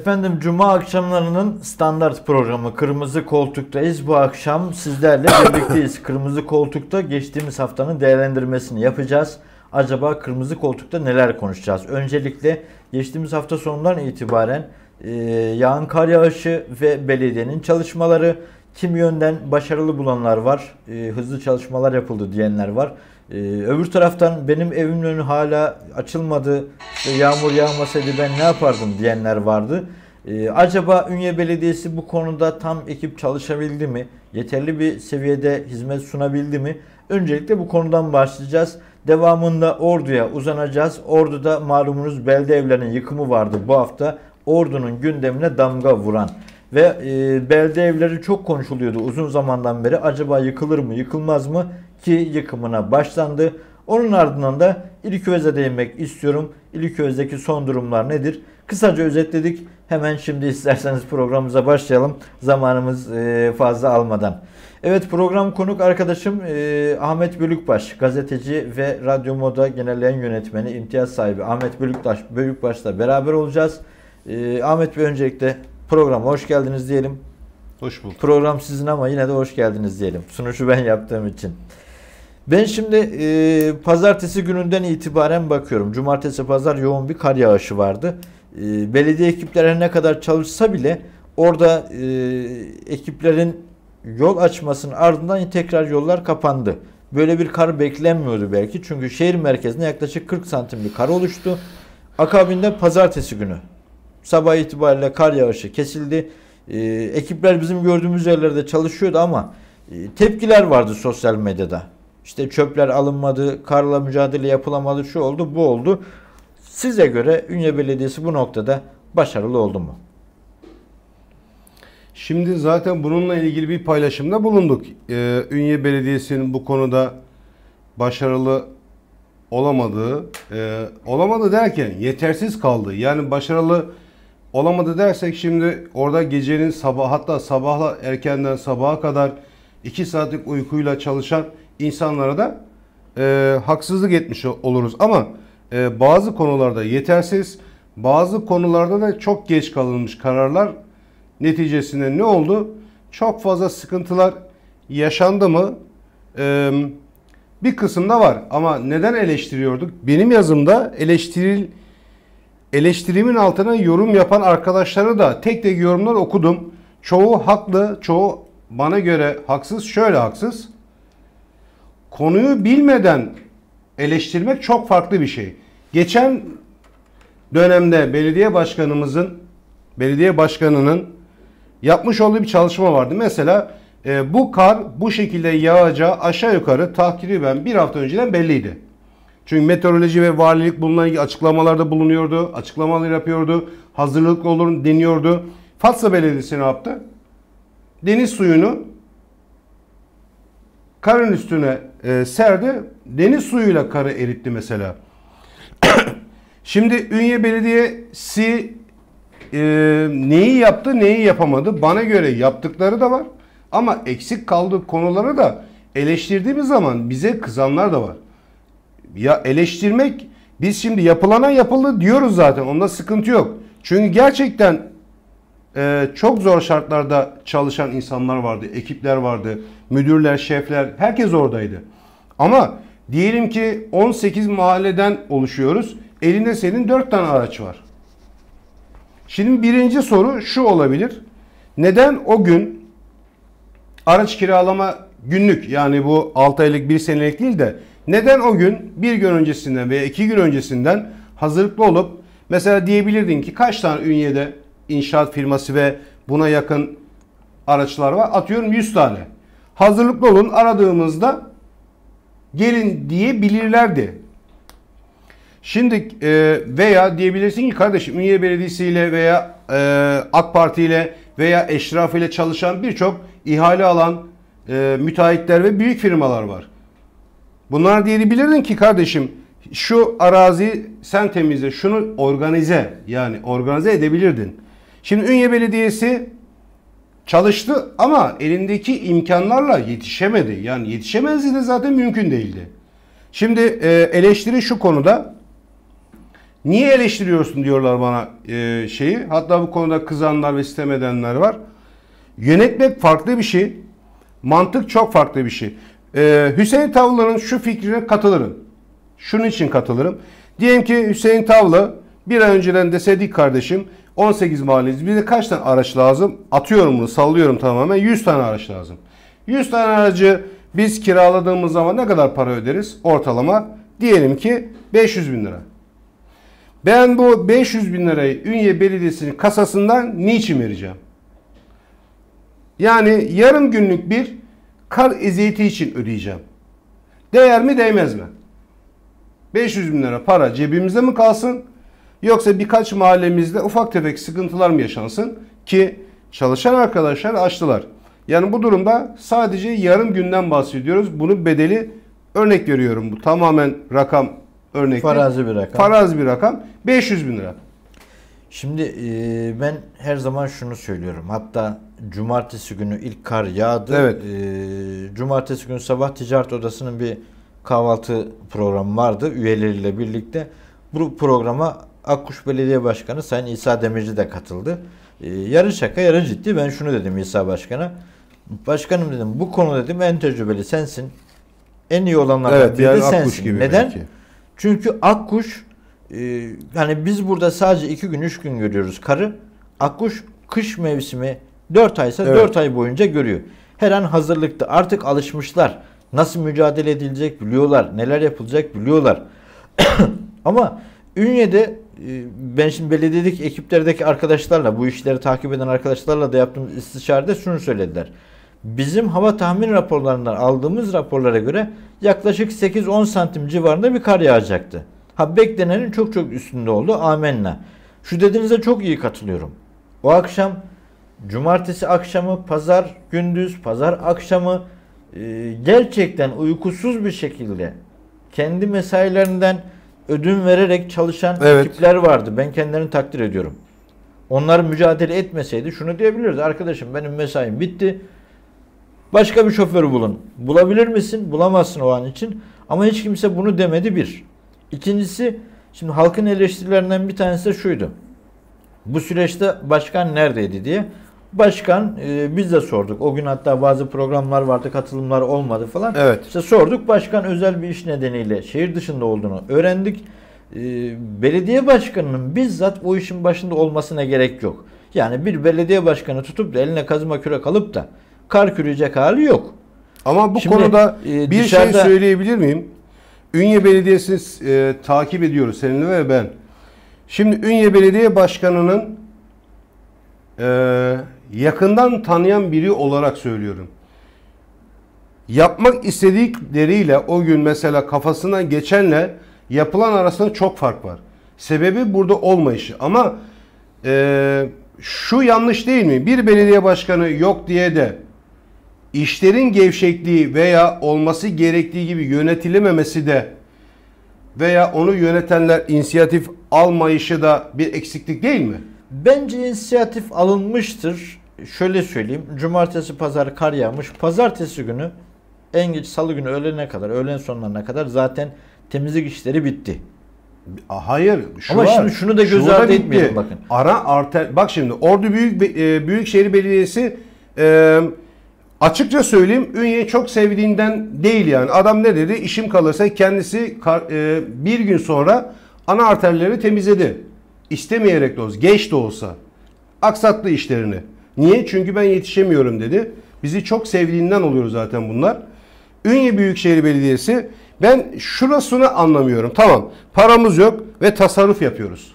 Efendim Cuma akşamlarının standart programı Kırmızı Koltuk'tayız. Bu akşam sizlerle birlikteyiz. Kırmızı Koltuk'ta geçtiğimiz haftanın değerlendirmesini yapacağız. Acaba Kırmızı Koltuk'ta neler konuşacağız? Öncelikle geçtiğimiz hafta sonundan itibaren e, yağan kar yağışı ve belediyenin çalışmaları kim yönden başarılı bulanlar var, e, hızlı çalışmalar yapıldı diyenler var. Ee, öbür taraftan benim evimin önü hala açılmadı, işte yağmur yağmasaydı ben ne yapardım diyenler vardı. Ee, acaba Ünye Belediyesi bu konuda tam ekip çalışabildi mi? Yeterli bir seviyede hizmet sunabildi mi? Öncelikle bu konudan başlayacağız. Devamında Ordu'ya uzanacağız. Ordu'da malumunuz belde evlerinin yıkımı vardı bu hafta. Ordu'nun gündemine damga vuran ve e, belde evleri çok konuşuluyordu uzun zamandan beri. Acaba yıkılır mı, yıkılmaz mı? ki yıkımına başlandı. Onun ardından da İliköz'e değinmek istiyorum. İliköz'deki son durumlar nedir? Kısaca özetledik. Hemen şimdi isterseniz programımıza başlayalım. Zamanımız e, fazla almadan. Evet program konuk arkadaşım e, Ahmet Bölükbaş. Gazeteci ve Radyo Moda Genel Yayın Yönetmeni imtiyaz sahibi Ahmet Bölükbaş, Bölükbaş'la beraber olacağız. E, Ahmet Bey öncelikle programa hoş geldiniz diyelim. Hoş bulduk. Program sizin ama yine de hoş geldiniz diyelim. Sunuşu ben yaptığım için. Ben şimdi e, pazartesi gününden itibaren bakıyorum. Cumartesi pazar yoğun bir kar yağışı vardı. E, belediye ekipleri ne kadar çalışsa bile orada e, ekiplerin yol açmasının ardından tekrar yollar kapandı. Böyle bir kar beklenmiyordu belki. Çünkü şehir merkezinde yaklaşık 40 santim bir kar oluştu. Akabinde pazartesi günü sabah itibariyle kar yağışı kesildi. E, ekipler bizim gördüğümüz yerlerde çalışıyordu ama e, tepkiler vardı sosyal medyada. İşte çöpler alınmadı, karla mücadele yapılamadı, şu oldu, bu oldu. Size göre Ünye Belediyesi bu noktada başarılı oldu mu? Şimdi zaten bununla ilgili bir paylaşımda bulunduk. Ee, Ünye Belediyesi'nin bu konuda başarılı olamadığı, e, olamadı derken yetersiz kaldı. Yani başarılı olamadı dersek şimdi orada gecenin sabah hatta sabahla erkenden sabaha kadar 2 saatlik uykuyla çalışan insanlara da e, haksızlık etmiş oluruz. Ama e, bazı konularda yetersiz, bazı konularda da çok geç kalınmış kararlar neticesinde ne oldu? Çok fazla sıkıntılar yaşandı mı? E, bir kısımda var ama neden eleştiriyorduk? Benim yazımda eleştiril eleştirimin altına yorum yapan arkadaşları da tek tek yorumlar okudum. Çoğu haklı, çoğu bana göre haksız. Şöyle haksız konuyu bilmeden eleştirmek çok farklı bir şey. Geçen dönemde belediye başkanımızın belediye başkanının yapmış olduğu bir çalışma vardı. Mesela e, bu kar bu şekilde yağacağı aşağı yukarı tahkiriben bir hafta önceden belliydi. Çünkü meteoroloji ve valilik bununla ilgili açıklamalarda bulunuyordu. Açıklamalar yapıyordu. Hazırlıklı olur deniyordu. Fatsa Belediyesi ne yaptı? Deniz suyunu karın üstüne e, ee, serde deniz suyuyla karı eritti mesela. Şimdi Ünye Belediyesi e, neyi yaptı neyi yapamadı bana göre yaptıkları da var. Ama eksik kaldığı konuları da eleştirdiğimiz zaman bize kızanlar da var. Ya eleştirmek biz şimdi yapılana yapıldı diyoruz zaten onda sıkıntı yok. Çünkü gerçekten e, çok zor şartlarda çalışan insanlar vardı, ekipler vardı, müdürler, şefler, herkes oradaydı. Ama diyelim ki 18 mahalleden oluşuyoruz. Elinde senin 4 tane araç var. Şimdi birinci soru şu olabilir. Neden o gün araç kiralama günlük yani bu 6 aylık 1 senelik değil de neden o gün bir gün öncesinden veya iki gün öncesinden hazırlıklı olup mesela diyebilirdin ki kaç tane ünyede inşaat firması ve buna yakın araçlar var. Atıyorum 100 tane. Hazırlıklı olun aradığımızda gelin diyebilirlerdi. Şimdi e, veya diyebilirsin ki kardeşim Ünye Belediyesi ile veya e, AK Parti ile veya Eşraf ile çalışan birçok ihale alan e, müteahhitler ve büyük firmalar var. Bunlar diyebilirdin ki kardeşim şu arazi sen temizle şunu organize yani organize edebilirdin. Şimdi Ünye Belediyesi çalıştı ama elindeki imkanlarla yetişemedi. Yani yetişemezdi de zaten mümkün değildi. Şimdi e, eleştiri şu konuda. Niye eleştiriyorsun diyorlar bana e, şeyi. Hatta bu konuda kızanlar ve sistem edenler var. Yönetmek farklı bir şey. Mantık çok farklı bir şey. E, Hüseyin Tavlı'nın şu fikrine katılırım. Şunun için katılırım. Diyelim ki Hüseyin Tavlı bir ay önceden deseydik kardeşim 18 mahalleniz. Bize kaç tane araç lazım? Atıyorum bunu sallıyorum tamamen. 100 tane araç lazım. 100 tane aracı biz kiraladığımız zaman ne kadar para öderiz? Ortalama diyelim ki 500 bin lira. Ben bu 500 bin lirayı Ünye Belediyesi'nin kasasından niçin vereceğim? Yani yarım günlük bir kar eziyeti için ödeyeceğim. Değer mi değmez mi? 500 bin lira para cebimizde mi kalsın? Yoksa birkaç mahallemizde ufak tefek sıkıntılar mı yaşansın ki çalışan arkadaşlar açtılar. Yani bu durumda sadece yarım günden bahsediyoruz. Bunun bedeli örnek veriyorum bu tamamen rakam örnek. Farazi bir rakam. Farazi bir rakam 500 bin lira. Şimdi e, ben her zaman şunu söylüyorum. Hatta cumartesi günü ilk kar yağdı. Evet. E, cumartesi günü sabah ticaret odasının bir kahvaltı programı vardı üyeleriyle birlikte. Bu programa Akkuş Belediye Başkanı Sayın İsa Demirci de katıldı. Ee, yarın şaka yarın ciddi ben şunu dedim İsa Başkan'a. Başkanım dedim bu konu dedim en tecrübeli sensin. En iyi olanlardan evet, biri yani sensin. Akkuş gibi Neden? Belki. Çünkü akkuş e, yani biz burada sadece iki gün üç gün görüyoruz karı. Akkuş kış mevsimi dört aysa evet. 4 ay boyunca görüyor. Her an hazırlıkta artık alışmışlar. Nasıl mücadele edilecek biliyorlar. Neler yapılacak biliyorlar. Ama Ünye'de ee, ben şimdi belediyedik ekiplerdeki arkadaşlarla bu işleri takip eden arkadaşlarla da yaptığımız istişarede şunu söylediler. Bizim hava tahmin raporlarından aldığımız raporlara göre yaklaşık 8-10 santim civarında bir kar yağacaktı. Ha beklenenin çok çok üstünde oldu. Amenna. Şu dediğinize çok iyi katılıyorum. O akşam cumartesi akşamı, pazar gündüz, pazar akşamı e, gerçekten uykusuz bir şekilde kendi mesailerinden ödün vererek çalışan evet. ekipler vardı. Ben kendilerini takdir ediyorum. Onlar mücadele etmeseydi şunu diyebilirdi. Arkadaşım benim mesaim bitti. Başka bir şoförü bulun. Bulabilir misin? Bulamazsın o an için. Ama hiç kimse bunu demedi bir. İkincisi şimdi halkın eleştirilerinden bir tanesi de şuydu. Bu süreçte başkan neredeydi diye. Başkan e, biz de sorduk. O gün hatta bazı programlar vardı, katılımlar olmadı falan. Evet. İşte sorduk. Başkan özel bir iş nedeniyle şehir dışında olduğunu öğrendik. E, belediye başkanının bizzat o işin başında olmasına gerek yok. Yani bir belediye başkanı tutup da eline kazma kürek alıp da kar kürecek hali yok. Ama bu Şimdi, konuda e, bir şey dışarıda... şey söyleyebilir miyim? Ünye Belediyesi'ni e, takip ediyoruz seninle ve ben. Şimdi Ünye Belediye Başkanı'nın e, yakından tanıyan biri olarak söylüyorum. Yapmak istedikleriyle o gün mesela kafasına geçenle yapılan arasında çok fark var. Sebebi burada olmayışı ama e, şu yanlış değil mi? Bir belediye başkanı yok diye de işlerin gevşekliği veya olması gerektiği gibi yönetilememesi de veya onu yönetenler inisiyatif almayışı da bir eksiklik değil mi? Bence inisiyatif alınmıştır şöyle söyleyeyim. Cumartesi, pazar kar yağmış. Pazartesi günü en geç salı günü öğlene kadar, öğlen sonlarına kadar zaten temizlik işleri bitti. Hayır. Şu Ama var, şimdi şunu da göz ardı etmeyelim bakın. Ara arter bak şimdi Ordu Büyük e, Büyükşehir Belediyesi e, açıkça söyleyeyim Ünye'yi çok sevdiğinden değil yani. Adam ne dedi? İşim kalırsa kendisi kar, e, bir gün sonra ana arterleri temizledi. İstemeyerek de olsa, geç de olsa aksattı işlerini. Niye? Çünkü ben yetişemiyorum dedi. Bizi çok sevdiğinden oluyor zaten bunlar. Ünye Büyükşehir Belediyesi ben şurasını anlamıyorum. Tamam paramız yok ve tasarruf yapıyoruz.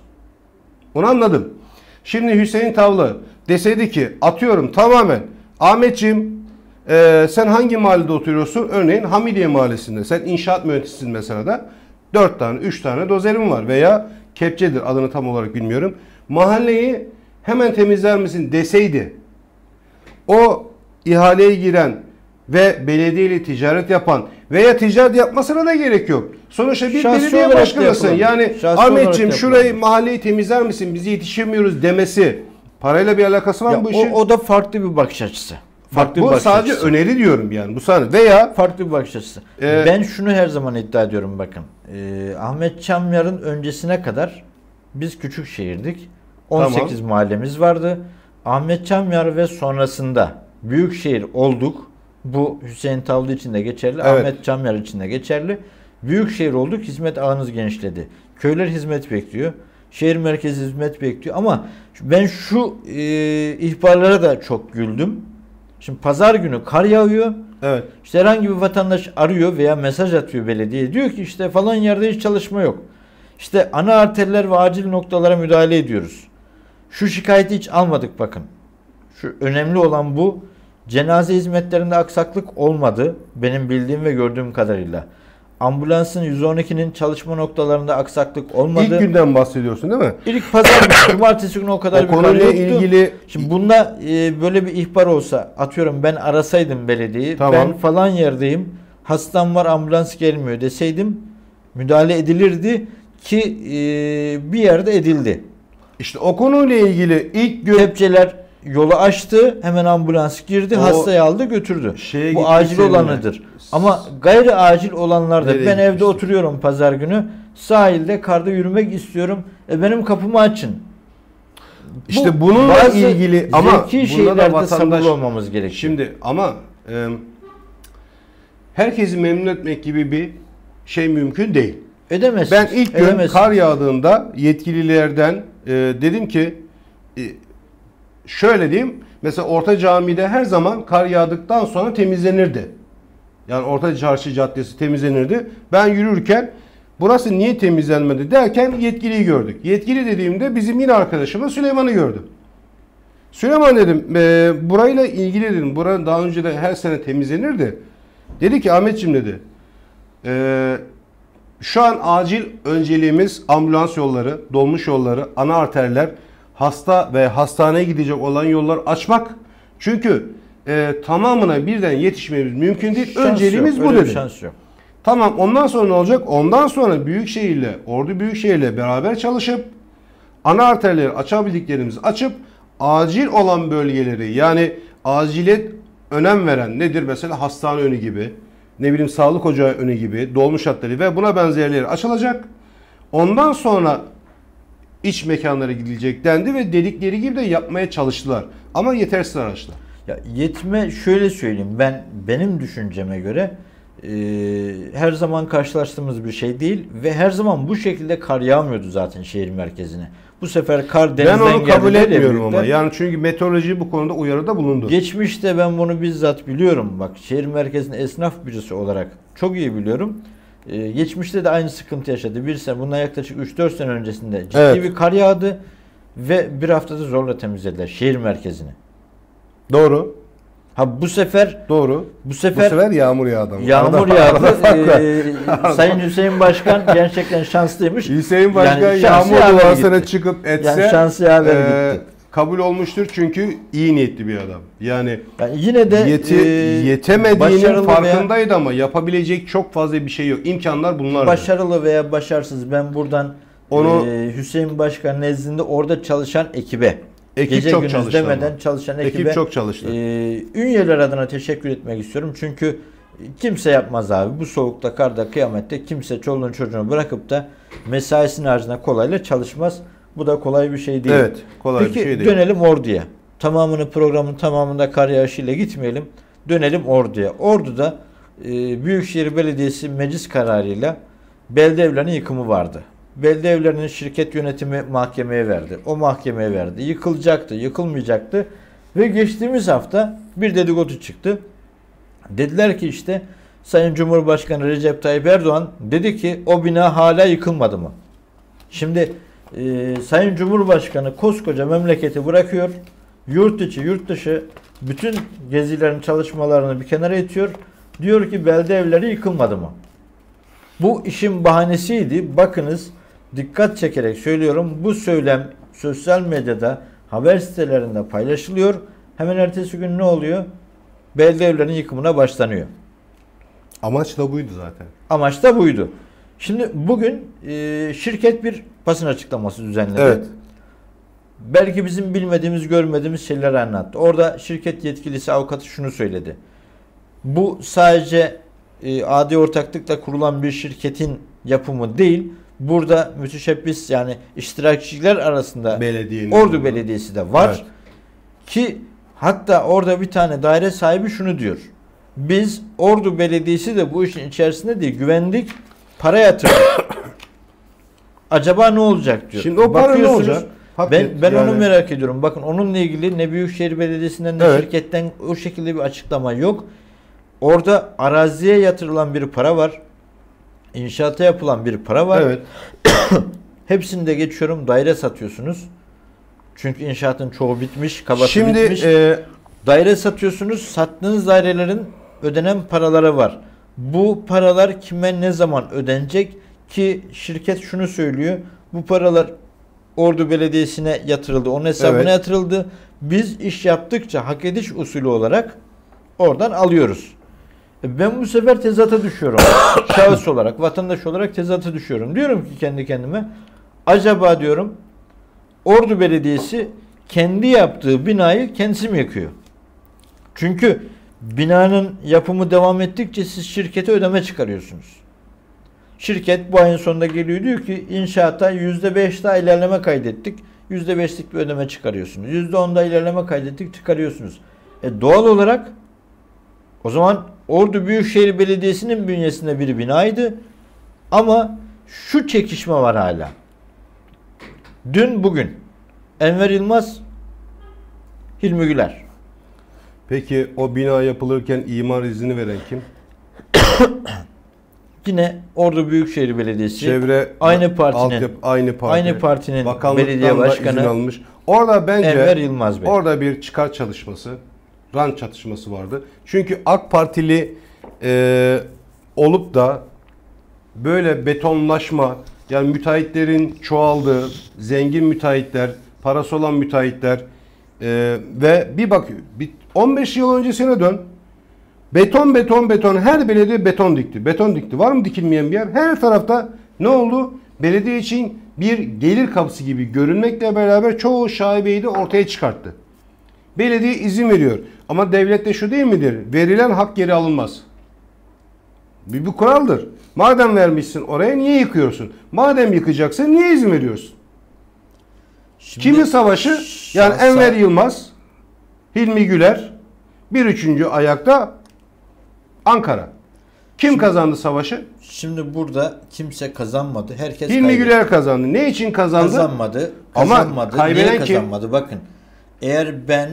Onu anladım. Şimdi Hüseyin Tavlı deseydi ki atıyorum tamamen Ahmetciğim e, sen hangi mahallede oturuyorsun? Örneğin Hamidiye Mahallesi'nde. Sen inşaat mühendisisin mesela da. 4 tane 3 tane dozerim var veya kepçedir adını tam olarak bilmiyorum. Mahalleyi hemen temizler misin deseydi o ihaleye giren ve belediyeyle ticaret yapan veya ticaret yapmasına da gerek yok. Sonuçta bir Şahsi belediye başkanısın. Yani Ahmetciğim şurayı mahalleyi temizler misin? Biz yetişemiyoruz demesi parayla bir alakası var ya bu işin? O, o da farklı bir bakış açısı. Farklı Bak, bu sadece açısı. öneri diyorum yani bu sadece veya farklı bir bakış açısı. E, ben şunu her zaman iddia ediyorum bakın. E, Ahmet Çamyar'ın öncesine kadar biz küçük şehirdik. 18 tamam. mahallemiz vardı. Ahmet Çamyar ve sonrasında büyükşehir olduk. Bu Hüseyin Tavlı için de geçerli, evet. Ahmet Çamyar için de geçerli. Büyükşehir olduk, hizmet ağınız genişledi. Köyler hizmet bekliyor. Şehir merkezi hizmet bekliyor ama ben şu e, ihbarlara da çok güldüm. Şimdi pazar günü kar yağıyor. Evet. İşte herhangi bir vatandaş arıyor veya mesaj atıyor belediye. Diyor ki işte falan yerde hiç çalışma yok. İşte ana arterler ve acil noktalara müdahale ediyoruz. Şu şikayeti hiç almadık bakın. Şu önemli olan bu. Cenaze hizmetlerinde aksaklık olmadı benim bildiğim ve gördüğüm kadarıyla. Ambulansın 112'nin çalışma noktalarında aksaklık olmadı. İlk günden bahsediyorsun değil mi? İlk pazar cumartesi günü o kadar o bir konuyla ilgili Şimdi bunda e, böyle bir ihbar olsa atıyorum ben arasaydım belediyeyi tamam. ben falan yerdeyim hastam var ambulans gelmiyor deseydim müdahale edilirdi ki e, bir yerde edildi. İşte o konuyla ilgili ilk gün kepçeler yolu açtı. Hemen ambulans girdi. O hastayı aldı götürdü. Şeye Bu acil olanıdır. Ama gayri acil olanlar da. ben gitmiştim? evde oturuyorum pazar günü. Sahilde karda yürümek istiyorum. E benim kapımı açın. İşte Bu, bununla ilgili ama bunda vatandaş olmamız gerekiyor. Şimdi ama e, herkesi memnun etmek gibi bir şey mümkün değil. Edemezsiniz. Ben ilk gün edemezsiniz. kar yağdığında yetkililerden e, dedim ki e, şöyle diyeyim. Mesela Orta Cami'de her zaman kar yağdıktan sonra temizlenirdi. Yani Orta Çarşı Caddesi temizlenirdi. Ben yürürken burası niye temizlenmedi derken yetkiliyi gördük. Yetkili dediğimde bizim yine arkadaşımız Süleyman'ı gördüm. Süleyman dedim e, burayla ilgili dedim. Buranın daha önce de her sene temizlenirdi. Dedi ki Ahmetciğim dedi. E, şu an acil önceliğimiz ambulans yolları, dolmuş yolları, ana arterler, hasta ve hastaneye gidecek olan yollar açmak. Çünkü e, tamamına birden yetişmemiz mümkün değil. Şans Önceliğimiz yok, bu dedi. Şans yok. Tamam ondan sonra ne olacak? Ondan sonra Büyükşehir'le, Ordu Büyükşehir'le beraber çalışıp ana arterleri açabildiklerimizi açıp acil olan bölgeleri yani acilet önem veren nedir? Mesela hastane önü gibi, ne bileyim sağlık ocağı önü gibi, dolmuş hatları ve buna benzerleri açılacak. Ondan sonra iç mekanlara gidilecek dendi ve dedikleri gibi de yapmaya çalıştılar. Ama yetersiz araçlar. Ya yetme şöyle söyleyeyim ben benim düşünceme göre e, her zaman karşılaştığımız bir şey değil ve her zaman bu şekilde kar yağmıyordu zaten şehir merkezine. Bu sefer kar denizden geldi. Ben onu kabul etmiyorum ama. Yani çünkü meteoroloji bu konuda uyarıda bulundu. Geçmişte ben bunu bizzat biliyorum. Bak şehir merkezinde esnaf birisi olarak çok iyi biliyorum. Ee, geçmişte de aynı sıkıntı yaşadı. Bir sene, bundan yaklaşık 3-4 sene öncesinde ciddi evet. bir kar yağdı ve bir haftada zorla temizlediler şehir merkezini. Doğru. Ha bu sefer doğru. Bu sefer, bu sefer yağmur yağdı. Yağmur yağdı. ee, Sayın Hüseyin Başkan gerçekten şanslıymış. Hüseyin Başkan yani yağmur duasına çıkıp etse yani şansı e, gitti. kabul olmuştur çünkü iyi niyetli bir adam. Yani, yani yine de yeti, e, yetemediğinin farkındaydı veya, ama yapabilecek çok fazla bir şey yok. İmkanlar bunlar. Başarılı veya başarısız ben buradan onu e, Hüseyin Başkan nezdinde orada çalışan ekibe Ekip Gece çok gündüz demeden ama. çalışan ekibe Ekip çok çalıştı. E, ünyeler adına teşekkür etmek istiyorum. Çünkü kimse yapmaz abi. Bu soğukta, karda, kıyamette kimse çoluğun çocuğunu bırakıp da mesaisinin harcına kolayla çalışmaz. Bu da kolay bir şey değil. Evet, kolay Peki, bir şey değil. Peki dönelim orduya. Tamamını programın tamamında kar yağışıyla gitmeyelim. Dönelim orduya. Ordu'da e, Büyükşehir Belediyesi meclis kararıyla belde evlerinin yıkımı vardı. Belediye evlerinin şirket yönetimi mahkemeye verdi. O mahkemeye verdi. Yıkılacaktı, yıkılmayacaktı. Ve geçtiğimiz hafta bir dedikodu çıktı. Dediler ki işte Sayın Cumhurbaşkanı Recep Tayyip Erdoğan dedi ki o bina hala yıkılmadı mı? Şimdi e, Sayın Cumhurbaşkanı koskoca memleketi bırakıyor. Yurt içi, yurt dışı bütün gezilerin çalışmalarını bir kenara itiyor. Diyor ki belde evleri yıkılmadı mı? Bu işin bahanesiydi. Bakınız dikkat çekerek söylüyorum. Bu söylem sosyal medyada haber sitelerinde paylaşılıyor. Hemen ertesi gün ne oluyor? Belediye evlerinin yıkımına başlanıyor. Amaç da buydu zaten. Amaç da buydu. Şimdi bugün e, şirket bir basın açıklaması düzenledi. Evet. Belki bizim bilmediğimiz, görmediğimiz şeyler anlattı. Orada şirket yetkilisi, avukatı şunu söyledi. Bu sadece e, adi ortaklıkla kurulan bir şirketin yapımı değil Burada müteşebbis yani iştirakçiler arasında Belediyenin Ordu burada. Belediyesi de var. Evet. Ki hatta orada bir tane daire sahibi şunu diyor. Biz Ordu Belediyesi de bu işin içerisinde değil güvendik para yatırdık. Acaba ne olacak diyor. Şimdi o para ne olacak? Hakikat, ben ben yani. onu merak ediyorum. Bakın onunla ilgili ne Büyükşehir Belediyesi'nden ne evet. şirketten o şekilde bir açıklama yok. Orada araziye yatırılan bir para var inşaata yapılan bir para var. Evet. Hepsini de geçiyorum daire satıyorsunuz. Çünkü inşaatın çoğu bitmiş, kabası Şimdi, bitmiş. Şimdi e... daire satıyorsunuz. Sattığınız dairelerin ödenen paraları var. Bu paralar kime ne zaman ödenecek ki şirket şunu söylüyor. Bu paralar Ordu Belediyesi'ne yatırıldı. Onun hesabına evet. yatırıldı. Biz iş yaptıkça hak ediş usulü olarak oradan alıyoruz. E, ben bu sefer tezata düşüyorum. Şahıs olarak, vatandaş olarak tezata düşüyorum. Diyorum ki kendi kendime acaba diyorum Ordu Belediyesi kendi yaptığı binayı kendisi mi yakıyor? Çünkü binanın yapımı devam ettikçe siz şirkete ödeme çıkarıyorsunuz. Şirket bu ayın sonunda geliyor diyor ki inşaata yüzde beş daha ilerleme kaydettik. yüzde beşlik bir ödeme çıkarıyorsunuz. %10 daha ilerleme kaydettik çıkarıyorsunuz. E doğal olarak o zaman Ordu Büyükşehir Belediyesi'nin bünyesinde bir binaydı. Ama şu çekişme var hala. Dün bugün Enver Yılmaz Hilmi Güler. Peki o bina yapılırken imar izni veren kim? Yine Ordu Büyükşehir Belediyesi. Çevre aynı partinin altyap, aynı parti, aynı partinin belediye başkanı almış. Orada bence Enver Yılmaz Bey. Orada bir çıkar çalışması rant çatışması vardı. Çünkü AK Partili e, olup da böyle betonlaşma yani müteahhitlerin çoğaldığı, zengin müteahhitler, parası olan müteahhitler e, ve bir bak 15 yıl öncesine dön. Beton beton beton her belediye beton dikti. Beton dikti. Var mı dikilmeyen bir yer? Her tarafta ne oldu? Belediye için bir gelir kapısı gibi görünmekle beraber çoğu şaibeyi de ortaya çıkarttı. Belediye izin veriyor. Ama devlette de şu değil midir? Verilen hak geri alınmaz. Bir, bir kuraldır. Madem vermişsin oraya niye yıkıyorsun? Madem yıkacaksın niye izin veriyorsun? Şimdi, Kimin savaşı? Yani Enver Yılmaz, Hilmi Güler, bir üçüncü ayakta Ankara. Kim şimdi, kazandı savaşı? Şimdi burada kimse kazanmadı. Herkes Hilmi kaybetti. Güler kazandı. Ne için kazandı? Kazanmadı. Kazanmadı. Ama kaybeden Niye kazanmadı? Kim? Bakın eğer ben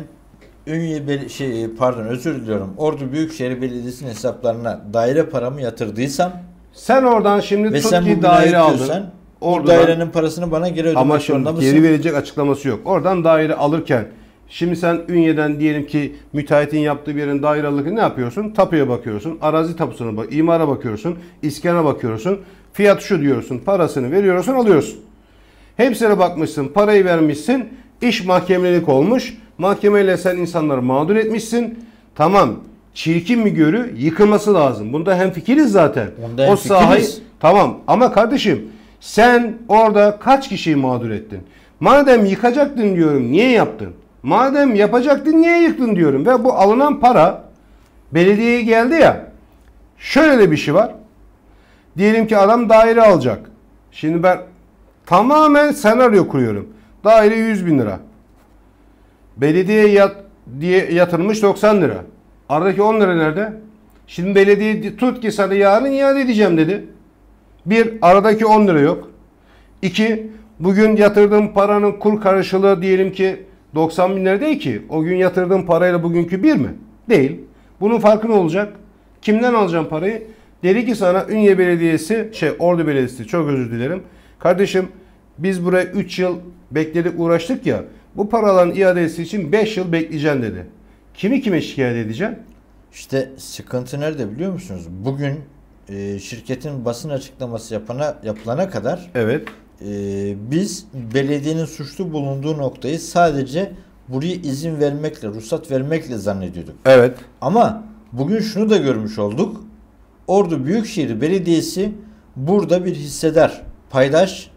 Ünye şey, pardon özür diliyorum. Ordu Büyükşehir Belediyesi'nin hesaplarına daire paramı yatırdıysam sen oradan şimdi ve tut sen ki daire aldın. Oradan, dairenin parasını bana geri ödemek ama şimdi mısın? geri verecek açıklaması yok. Oradan daire alırken şimdi sen Ünye'den diyelim ki müteahhitin yaptığı bir yerin daire alırken ne yapıyorsun? Tapuya bakıyorsun, arazi tapusuna bak, imara bakıyorsun, iskana bakıyorsun. Fiyat şu diyorsun, parasını veriyorsun, alıyorsun. Hepsine bakmışsın, parayı vermişsin. İş mahkemelik olmuş. Mahkemeyle sen insanları mağdur etmişsin. Tamam çirkin mi görü yıkılması lazım. Bunda hem fikiriz zaten. Onda o sahayı tamam ama kardeşim sen orada kaç kişiyi mağdur ettin? Madem yıkacaktın diyorum niye yaptın? Madem yapacaktın niye yıktın diyorum ve bu alınan para belediyeye geldi ya. Şöyle de bir şey var. Diyelim ki adam daire alacak. Şimdi ben tamamen senaryo kuruyorum. Daire 100 bin lira. Belediye yat, diye yatırmış 90 lira. Aradaki 10 lira nerede? Şimdi belediye tut ki sana yarın iade edeceğim dedi. Bir, aradaki 10 lira yok. İki, bugün yatırdığım paranın kur karşılığı diyelim ki 90 bin lira değil ki. O gün yatırdığım parayla bugünkü bir mi? Değil. Bunun farkı ne olacak? Kimden alacağım parayı? Dedi ki sana Ünye Belediyesi, şey Ordu Belediyesi çok özür dilerim. Kardeşim biz buraya 3 yıl bekledik uğraştık ya. Bu paraların iadesi için 5 yıl bekleyeceğim dedi. Kimi kime şikayet edeceğim? İşte sıkıntı nerede biliyor musunuz? Bugün e, şirketin basın açıklaması yapana yapılana kadar Evet. E, biz belediyenin suçlu bulunduğu noktayı sadece buraya izin vermekle, ruhsat vermekle zannediyorduk. Evet. Ama bugün şunu da görmüş olduk. Ordu Büyükşehir Belediyesi burada bir hissedar, paydaş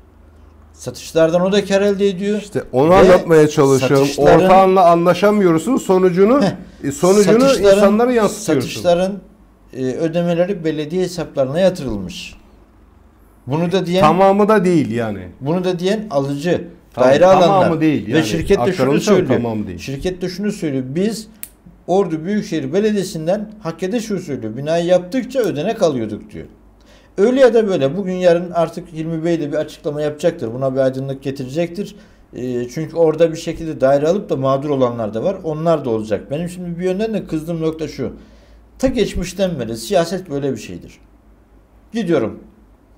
Satışlardan o da kar elde ediyor. İşte onu Ve anlatmaya çalışıyorum. Ortağınla anlaşamıyorsun. Sonucunu heh, e, sonucunu insanlara yansıtıyorsun. Satışların e, ödemeleri belediye hesaplarına yatırılmış. Bunu da diyen tamamı da değil yani. Bunu da diyen alıcı, tamam, daire tamamı alanlar değil yani. ve şirket de şunu söylüyor. Tamam değil. Şirket de şunu söylüyor. Biz Ordu Büyükşehir Belediyesi'nden hak şu söylüyor. Binayı yaptıkça ödenek alıyorduk diyor. Öyle ya da böyle bugün yarın artık Hilmi Bey de bir açıklama yapacaktır. Buna bir aydınlık getirecektir. Ee, çünkü orada bir şekilde daire alıp da mağdur olanlar da var. Onlar da olacak. Benim şimdi bir yönden de kızdığım nokta şu. Ta geçmişten beri siyaset böyle bir şeydir. Gidiyorum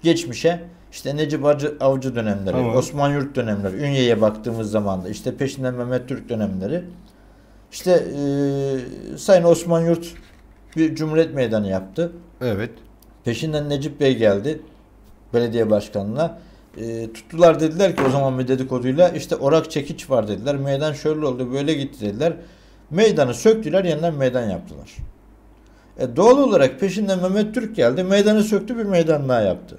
geçmişe. İşte Necip Avcı, Avcı dönemleri, tamam. Osman Yurt dönemleri, Ünye'ye baktığımız zaman da işte peşinden Mehmet Türk dönemleri. İşte e, Sayın Osman Yurt bir Cumhuriyet Meydanı yaptı. Evet. Peşinden Necip Bey geldi belediye başkanına. E, tuttular dediler ki o zaman bir dedikoduyla işte orak çekiç var dediler. Meydan şöyle oldu böyle gitti dediler. Meydanı söktüler yeniden meydan yaptılar. E, doğal olarak peşinden Mehmet Türk geldi. Meydanı söktü bir meydan daha yaptı.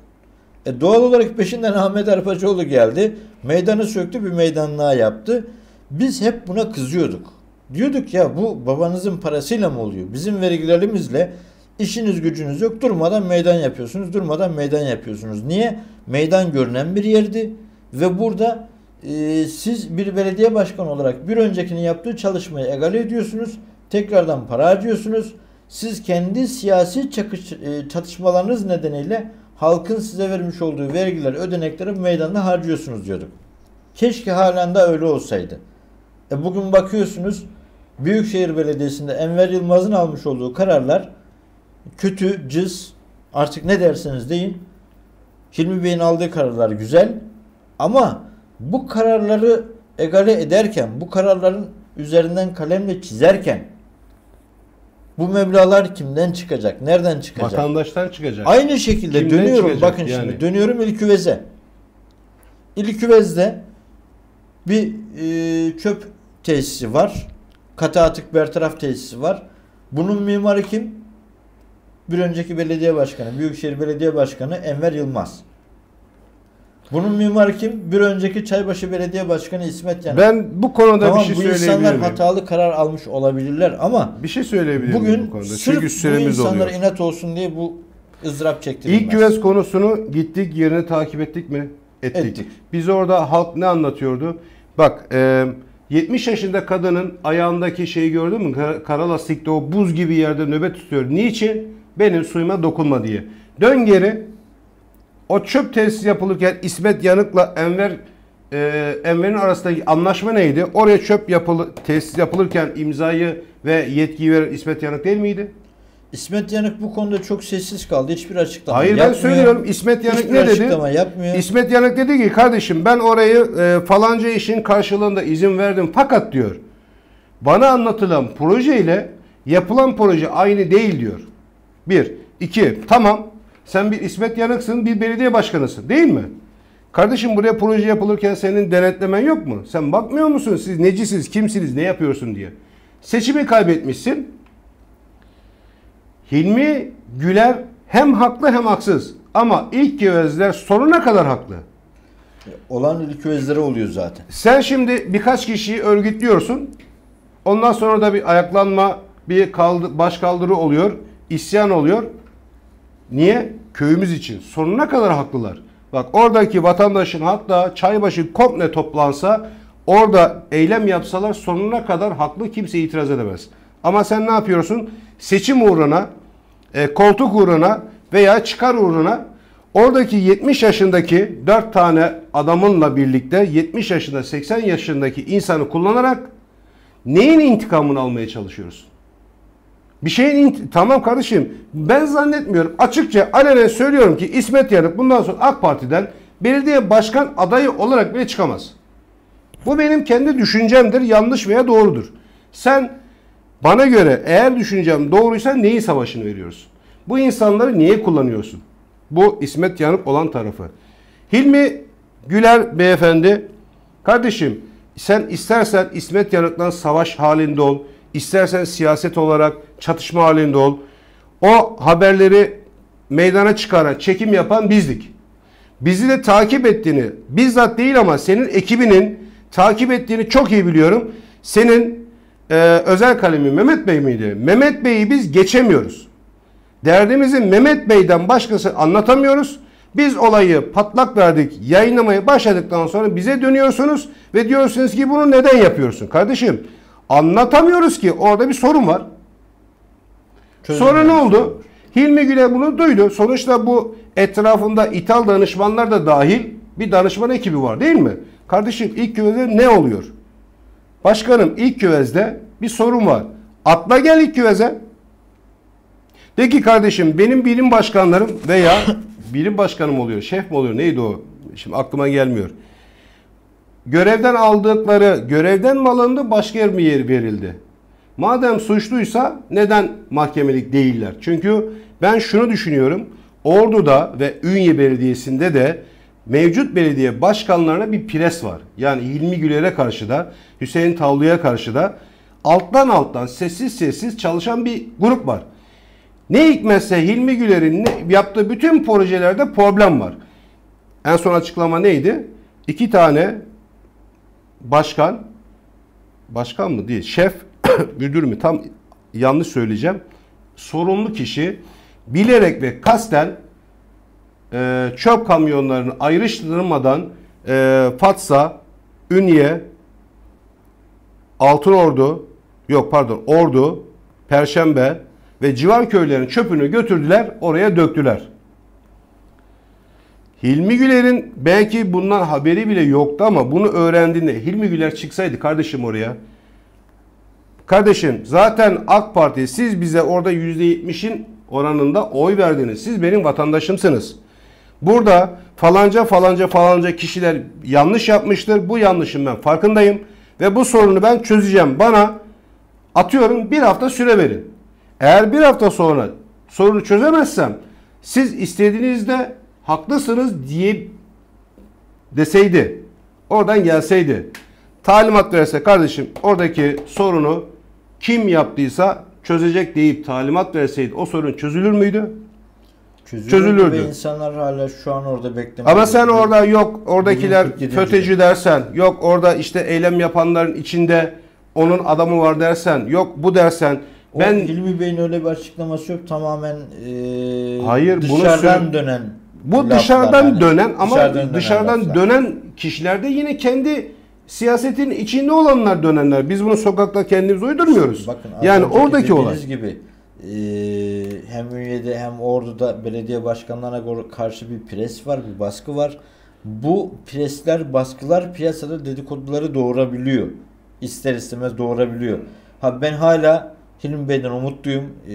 E, doğal olarak peşinden Ahmet Arpacıoğlu geldi. Meydanı söktü bir meydan daha yaptı. Biz hep buna kızıyorduk. Diyorduk ya bu babanızın parasıyla mı oluyor? Bizim vergilerimizle İşiniz gücünüz yok. Durmadan meydan yapıyorsunuz. Durmadan meydan yapıyorsunuz. Niye? Meydan görünen bir yerdi ve burada e, siz bir belediye başkanı olarak bir öncekinin yaptığı çalışmayı egale ediyorsunuz. Tekrardan para harcıyorsunuz. Siz kendi siyasi çakış, e, çatışmalarınız nedeniyle halkın size vermiş olduğu vergiler, ödenekleri meydanda harcıyorsunuz diyorduk. Keşke halen de öyle olsaydı. E bugün bakıyorsunuz Büyükşehir Belediyesi'nde Enver Yılmaz'ın almış olduğu kararlar kötü, cız artık ne derseniz deyin. Hilmi Bey'in aldığı kararlar güzel ama bu kararları egale ederken, bu kararların üzerinden kalemle çizerken bu meblalar kimden çıkacak? Nereden çıkacak? Vatandaştan çıkacak. Aynı şekilde kimden dönüyorum çıkacak? bakın yani. şimdi dönüyorum İlküvez'e. İlküvez'de bir e, çöp tesisi var. Katı atık bertaraf tesisi var. Bunun mimarı kim? bir önceki belediye başkanı, Büyükşehir Belediye Başkanı Enver Yılmaz. Bunun mimarı kim? Bir önceki Çaybaşı Belediye Başkanı İsmet Yanar. Ben bu konuda tamam, bir şey söyleyebilir miyim? Bu insanlar hatalı karar almış olabilirler ama bir şey söyleyebilir bugün bu konuda? Çünkü süremiz bu insanlara oluyor. inat olsun diye bu ızdırap çektirilmez. İlk güvez konusunu gittik yerini takip ettik mi? Ettik. ettik. Biz orada halk ne anlatıyordu? Bak e, 70 yaşında kadının ayağındaki şeyi gördün mü? Kara, kara o buz gibi yerde nöbet tutuyor. Niçin? Benim suyuma dokunma diye. Dön geri. O çöp tesisi yapılırken İsmet Yanık'la Enver e, Enver'in arasındaki anlaşma neydi? Oraya çöp yapılı, tesis yapılırken imzayı ve yetkiyi veren İsmet Yanık değil miydi? İsmet Yanık bu konuda çok sessiz kaldı. Hiçbir açıklama Hayır, yapmıyor. Hayır ben söylüyorum İsmet Yanık Hiçbir ne dedi? açıklama yapmıyor. İsmet Yanık dedi ki kardeşim ben orayı e, falanca işin karşılığında izin verdim fakat diyor bana anlatılan proje ile yapılan proje aynı değil diyor. Bir. iki. Tamam. Sen bir İsmet Yanıksın, bir belediye başkanısın değil mi? Kardeşim buraya proje yapılırken senin denetlemen yok mu? Sen bakmıyor musun siz necisiniz, kimsiniz, ne yapıyorsun diye. Seçimi kaybetmişsin. Hilmi Güler hem haklı hem haksız. Ama ilk gevezler sonuna kadar haklı. E, olan ilk gevezlere oluyor zaten. Sen şimdi birkaç kişiyi örgütlüyorsun. Ondan sonra da bir ayaklanma, bir kaldı, baş kaldırı oluyor. İsyan oluyor. Niye? Köyümüz için. Sonuna kadar haklılar. Bak oradaki vatandaşın hatta çaybaşı komple toplansa orada eylem yapsalar sonuna kadar haklı kimse itiraz edemez. Ama sen ne yapıyorsun? Seçim uğruna, e, koltuk uğruna veya çıkar uğruna oradaki 70 yaşındaki 4 tane adamınla birlikte 70 yaşında 80 yaşındaki insanı kullanarak neyin intikamını almaya çalışıyorsun? Bir şeyin tamam kardeşim ben zannetmiyorum. Açıkça alene söylüyorum ki İsmet Yarık bundan sonra AK Parti'den belediye başkan adayı olarak bile çıkamaz. Bu benim kendi düşüncemdir. Yanlış veya doğrudur. Sen bana göre eğer düşüncem doğruysa neyi savaşını veriyorsun? Bu insanları niye kullanıyorsun? Bu İsmet Yanık olan tarafı. Hilmi Güler beyefendi kardeşim sen istersen İsmet Yanık'tan savaş halinde ol. istersen siyaset olarak çatışma halinde ol. O haberleri meydana çıkaran, çekim yapan bizdik. Bizi de takip ettiğini, bizzat değil ama senin ekibinin takip ettiğini çok iyi biliyorum. Senin e, özel kalemi Mehmet Bey miydi? Mehmet Bey'i biz geçemiyoruz. Derdimizi Mehmet Bey'den başkası anlatamıyoruz. Biz olayı patlak verdik, yayınlamaya başladıktan sonra bize dönüyorsunuz ve diyorsunuz ki bunu neden yapıyorsun? Kardeşim anlatamıyoruz ki orada bir sorun var. Sonra ne oldu? Şey. Hilmi Güler bunu duydu. Sonuçta bu etrafında İtal danışmanlar da dahil bir danışman ekibi var değil mi? Kardeşim ilk küvezde ne oluyor? Başkanım ilk küvezde bir sorun var. Atla gel ilk küveze. De ki kardeşim benim bilim başkanlarım veya bilim başkanım oluyor, şef mi oluyor neydi o? Şimdi aklıma gelmiyor. Görevden aldıkları, görevden mi alındı başka yer mi yer verildi? Madem suçluysa neden mahkemelik değiller? Çünkü ben şunu düşünüyorum. Ordu'da ve Ünye Belediyesi'nde de mevcut belediye başkanlarına bir pres var. Yani Hilmi Güler'e karşı da Hüseyin Tavlu'ya karşı da alttan alttan sessiz sessiz çalışan bir grup var. Ne hikmetse Hilmi Güler'in yaptığı bütün projelerde problem var. En son açıklama neydi? İki tane başkan, başkan mı değil, şef müdür mü tam yanlış söyleyeceğim. Sorumlu kişi bilerek ve kasten e, çöp kamyonlarını ayrıştırmadan e, Fatsa, Ünye, Altınordu, yok pardon Ordu, Perşembe ve civar köylerin çöpünü götürdüler oraya döktüler. Hilmi Güler'in belki bundan haberi bile yoktu ama bunu öğrendiğinde Hilmi Güler çıksaydı kardeşim oraya Kardeşim zaten AK Parti siz bize orada %70'in oranında oy verdiniz. Siz benim vatandaşımsınız. Burada falanca falanca falanca kişiler yanlış yapmıştır. Bu yanlışın ben farkındayım ve bu sorunu ben çözeceğim. Bana atıyorum bir hafta süre verin. Eğer bir hafta sonra sorunu çözemezsem siz istediğinizde haklısınız diye deseydi oradan gelseydi talimat verse kardeşim oradaki sorunu kim yaptıysa çözecek deyip talimat verseydi o sorun çözülür müydü? Çözülürdü. Çözülürdü. Ve insanlar hala şu an orada bekliyor. Ama sen orada yok oradakiler FETÖ'cü dersen, yok orada işte eylem yapanların içinde onun adamı var dersen, yok bu dersen. O ben Hilmi Bey'in öyle bir açıklaması yok. Tamamen e, Hayır, dışarıdan bunu dönen. Bu laflar, dışarıdan yani. dönen ama dışarıdan, dışarıdan laflar. dönen kişilerde yine kendi siyasetin içinde olanlar dönenler. Biz bunu sokakta kendimiz uydurmuyoruz. Bakın, yani oradaki olay. gibi e, hem üyede hem orduda belediye başkanlarına karşı bir pres var, bir baskı var. Bu presler, baskılar piyasada dedikoduları doğurabiliyor. İster istemez doğurabiliyor. Ha ben hala Hilmi Bey'den umutluyum. E,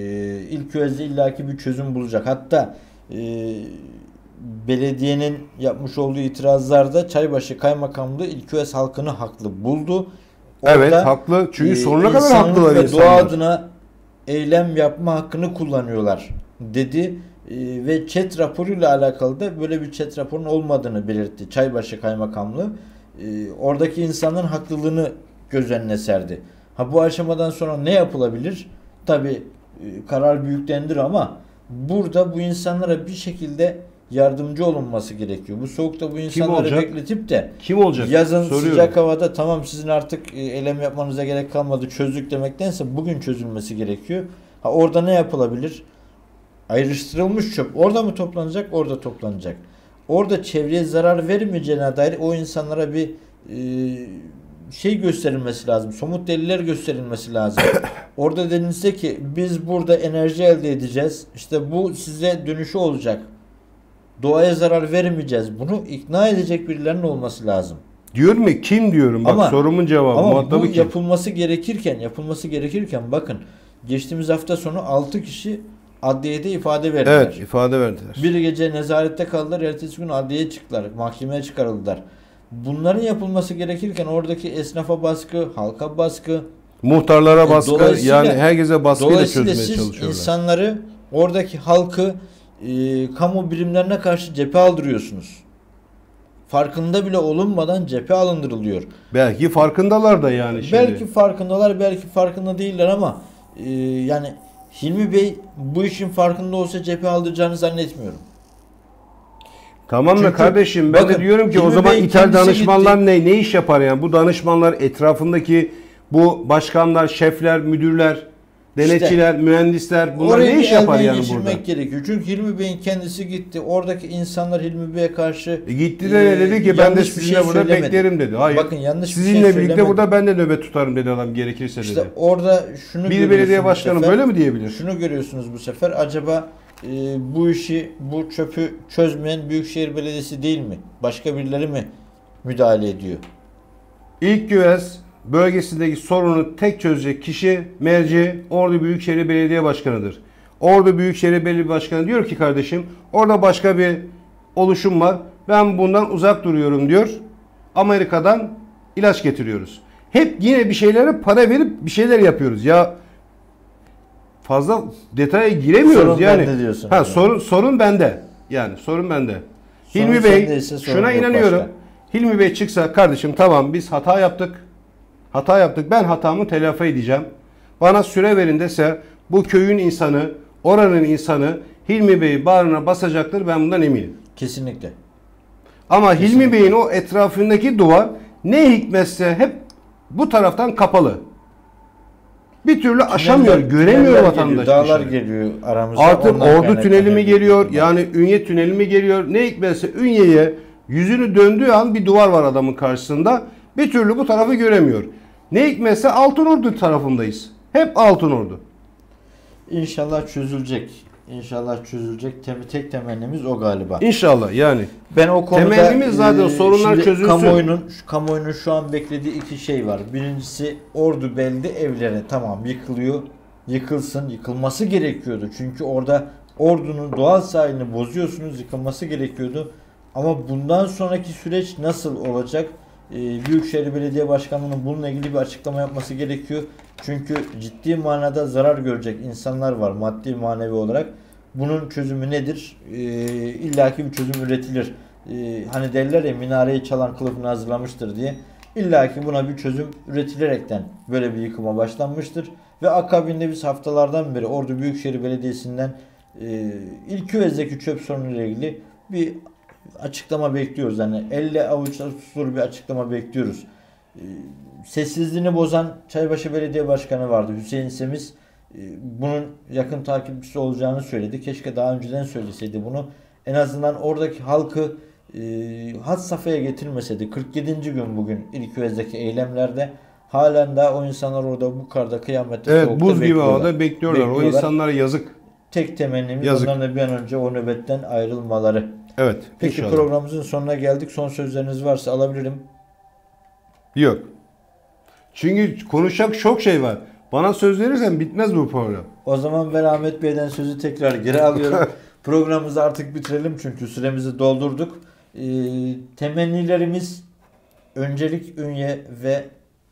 ilk özde illaki bir çözüm bulacak. Hatta e, belediyenin yapmış olduğu itirazlarda Çaybaşı Kaymakamlığı İlköğes halkını haklı buldu. Orada, evet haklı çünkü e, sonuna kadar haklılar ve insanlar. doğa adına eylem yapma hakkını kullanıyorlar dedi e, ve chat raporuyla alakalı da böyle bir chat raporun olmadığını belirtti Çaybaşı Kaymakamlığı. E, oradaki insanların haklılığını göz önüne serdi. Ha bu aşamadan sonra ne yapılabilir? Tabi karar büyüklerindir ama burada bu insanlara bir şekilde yardımcı olunması gerekiyor. Bu soğukta bu insanları Kim bekletip de Kim olacak? yazın Soruyorum. sıcak havada tamam sizin artık e, elem yapmanıza gerek kalmadı çözdük demektense bugün çözülmesi gerekiyor. Ha orada ne yapılabilir? Ayrıştırılmış çöp orada mı toplanacak? Orada toplanacak. Orada çevreye zarar vermeyeceğine dair o insanlara bir e, şey gösterilmesi lazım. Somut deliller gösterilmesi lazım. Orada denilse ki biz burada enerji elde edeceğiz. İşte bu size dönüşü olacak. Doğaya zarar vermeyeceğiz. Bunu ikna edecek birilerinin olması lazım. Diyor mu? kim diyorum. Bak ama, sorumun cevabı ama muhatabı bu kim? yapılması gerekirken yapılması gerekirken bakın geçtiğimiz hafta sonu 6 kişi adliyede ifade verdiler. Evet ifade verdiler. Bir gece nezarette kaldılar. Ertesi gün adliyeye çıktılar. Mahkemeye çıkarıldılar. Bunların yapılması gerekirken oradaki esnafa baskı, halka baskı, muhtarlara e, baskı yani herkese baskıyla çözmeye çalışıyorlar. Dolayısıyla insanları oradaki halkı e, kamu birimlerine karşı cephe aldırıyorsunuz. Farkında bile olunmadan cephe alındırılıyor. Belki farkındalar da yani şimdi. Belki farkındalar, belki farkında değiller ama e, yani Hilmi Bey bu işin farkında olsa cephe aldıracağını zannetmiyorum. Tamam mı kardeşim ben bakın, de diyorum ki Hilmi o zaman Bey İtal danışmanlar gitti. ne ne iş yapar yani bu danışmanlar etrafındaki bu başkanlar, şefler, müdürler Denetçiler, işte, mühendisler bunlar ne iş yapar yani burada? Oraya gerekiyor. Çünkü Hilmi Bey'in kendisi gitti. Oradaki insanlar Hilmi Bey'e karşı e gitti de e, dedi ki ben de sizinle şey burada söylemedi. beklerim dedi. Hayır. Bakın yanlış sizinle bir şey birlikte burada ben de nöbet tutarım dedi adam gerekirse dedi. İşte orada şunu bir belediye başkanı sefer, böyle mi diyebilir? Şunu görüyorsunuz bu sefer. Acaba e, bu işi bu çöpü çözmeyen Büyükşehir Belediyesi değil mi? Başka birileri mi müdahale ediyor? İlk güvez bölgesindeki sorunu tek çözecek kişi merci Ordu Büyükşehir Belediye Başkanı'dır. Ordu Büyükşehir Belediye Başkanı diyor ki kardeşim orada başka bir oluşum var. Ben bundan uzak duruyorum diyor. Amerika'dan ilaç getiriyoruz. Hep yine bir şeylere para verip bir şeyler yapıyoruz. Ya fazla detaya giremiyoruz sorun yani. Bende ha yani. sorun sorun bende. Yani sorun bende. Sorun Hilmi Bey şuna inanıyorum. Başka. Hilmi Bey çıksa kardeşim tamam biz hata yaptık. Hata yaptık. Ben hatamı telafi edeceğim. Bana süre verin dese bu köyün insanı, oranın insanı Hilmi Bey'i bağrına basacaktır. Ben bundan eminim. Kesinlikle. Ama Kesinlikle. Hilmi Bey'in o etrafındaki duvar ne hikmetse hep bu taraftan kapalı. Bir türlü tüneller, aşamıyor, göremiyor vatandaş. Geliyor, dağlar geliyor aramızda. Artık Ordu tüneli mi geliyor? Gibi. Yani Ünye tüneli mi geliyor? Ne hikmetse Ünye'ye yüzünü döndüğü an bir duvar var adamın karşısında. Bir türlü bu tarafı göremiyor. Ne hikmetse ordu tarafındayız. Hep altın ordu. İnşallah çözülecek. İnşallah çözülecek. Tem tek temennimiz o galiba. İnşallah yani. Ben o konuda temennimiz zaten e, sorunlar çözülsün. Kamuoyunun şu kamuoyunun şu an beklediği iki şey var. Birincisi Ordu belli evlere tamam yıkılıyor. Yıkılsın. Yıkılması gerekiyordu. Çünkü orada Ordu'nun doğal sahilini bozuyorsunuz. Yıkılması gerekiyordu. Ama bundan sonraki süreç nasıl olacak? Ee, Büyükşehir Belediye Başkanlığı'nın bununla ilgili bir açıklama yapması gerekiyor. Çünkü ciddi manada zarar görecek insanlar var maddi manevi olarak. Bunun çözümü nedir? Ee, İlla ki bir çözüm üretilir. Ee, hani derler ya minareyi çalan kılıfını hazırlamıştır diye. İlla ki buna bir çözüm üretilerekten böyle bir yıkıma başlanmıştır. Ve akabinde biz haftalardan beri Ordu Büyükşehir Belediyesi'nden e, ilk ve zeki çöp sorunuyla ilgili bir açıklama bekliyoruz. Yani elle avuçla tutulur bir açıklama bekliyoruz. Ee, sessizliğini bozan Çaybaşı Belediye Başkanı vardı Hüseyin Semiz. Ee, bunun yakın takipçisi olacağını söyledi. Keşke daha önceden söyleseydi bunu. En azından oradaki halkı hat e, had safhaya getirmeseydi 47. gün bugün İlkövez'deki eylemlerde halen daha o insanlar orada bu karda kıyamette evet, soğukta buz gibi bekliyorlar. havada bekliyorlar. bekliyorlar. O insanlara yazık. Tek temennimiz yazık. onların da bir an önce o nöbetten ayrılmaları. Evet. Peki inşallah. programımızın sonuna geldik. Son sözleriniz varsa alabilirim. Yok. Çünkü konuşacak çok şey var. Bana söz verirsen bitmez bu program. O zaman ben Ahmet Bey'den sözü tekrar geri alıyorum. Programımızı artık bitirelim çünkü süremizi doldurduk. Ee, temennilerimiz öncelik Ünye ve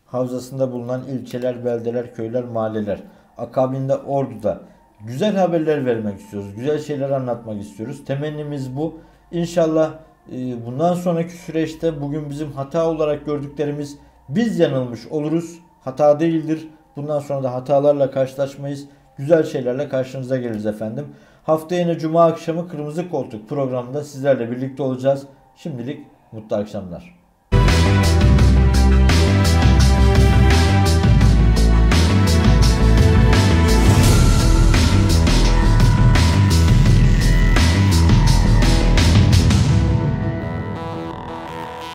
havzasında bulunan ilçeler, beldeler, köyler, mahalleler. Akabinde Ordu'da güzel haberler vermek istiyoruz. Güzel şeyler anlatmak istiyoruz. Temennimiz bu. İnşallah e, bundan sonraki süreçte bugün bizim hata olarak gördüklerimiz biz yanılmış oluruz. Hata değildir. Bundan sonra da hatalarla karşılaşmayız. Güzel şeylerle karşınıza geliriz efendim. Hafta yine cuma akşamı Kırmızı Koltuk programında sizlerle birlikte olacağız. Şimdilik mutlu akşamlar.